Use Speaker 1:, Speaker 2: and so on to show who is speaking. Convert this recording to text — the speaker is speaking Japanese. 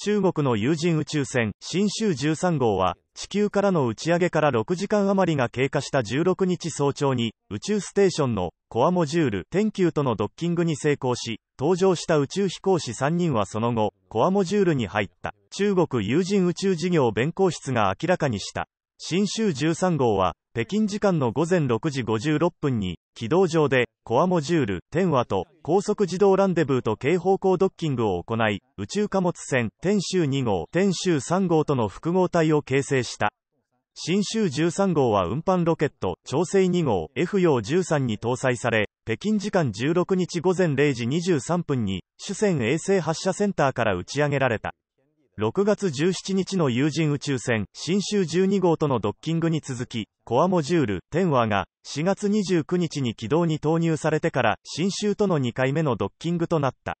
Speaker 1: 中国の有人宇宙船、新州13号は、地球からの打ち上げから6時間余りが経過した16日早朝に、宇宙ステーションのコアモジュール、天球とのドッキングに成功し、登場した宇宙飛行士3人はその後、コアモジュールに入った、中国有人宇宙事業弁公室が明らかにした。新州13号は、北京時間の午前6時56分に、軌道上で、コアモジュール、天和と、高速自動ランデブーと軽方向ドッキングを行い、宇宙貨物船、天州2号、天州3号との複合体を形成した。新州13号は運搬ロケット、調整2号、F 用13に搭載され、北京時間16日午前0時23分に、主戦衛星発射センターから打ち上げられた。6月17日の有人宇宙船、新州12号とのドッキングに続き、コアモジュール、天話が、4月29日に軌道に投入されてから、新州との2回目のドッキングとなった。